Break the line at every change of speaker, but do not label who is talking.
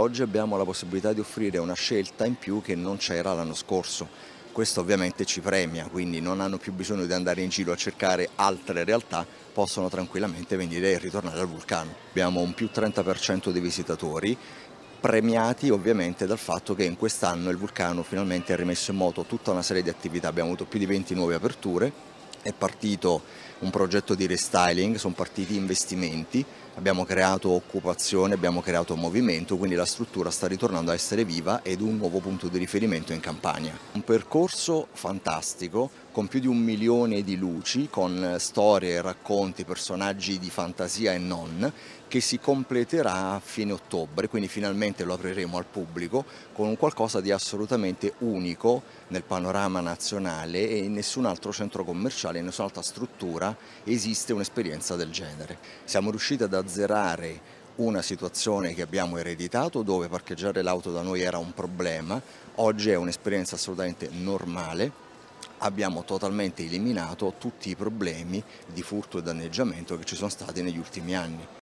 oggi abbiamo la possibilità di offrire una scelta in più che non c'era l'anno scorso. Questo ovviamente ci premia, quindi non hanno più bisogno di andare in giro a cercare altre realtà, possono tranquillamente venire e ritornare al vulcano. Abbiamo un più 30% di visitatori, premiati ovviamente dal fatto che in quest'anno il vulcano finalmente ha rimesso in moto tutta una serie di attività, abbiamo avuto più di 20 nuove aperture, è partito un progetto di restyling, sono partiti investimenti, abbiamo creato occupazione, abbiamo creato movimento, quindi la struttura sta ritornando a essere viva ed un nuovo punto di riferimento in Campania. Un percorso fantastico con più di un milione di luci, con storie, racconti, personaggi di fantasia e non, che si completerà a fine ottobre, quindi finalmente lo apriremo al pubblico con un qualcosa di assolutamente unico nel panorama nazionale e in nessun altro centro commerciale sociale, in una sorta struttura, esiste un'esperienza del genere. Siamo riusciti ad azzerare una situazione che abbiamo ereditato dove parcheggiare l'auto da noi era un problema, oggi è un'esperienza assolutamente normale. Abbiamo totalmente eliminato tutti i problemi di furto e danneggiamento che ci sono stati negli ultimi anni.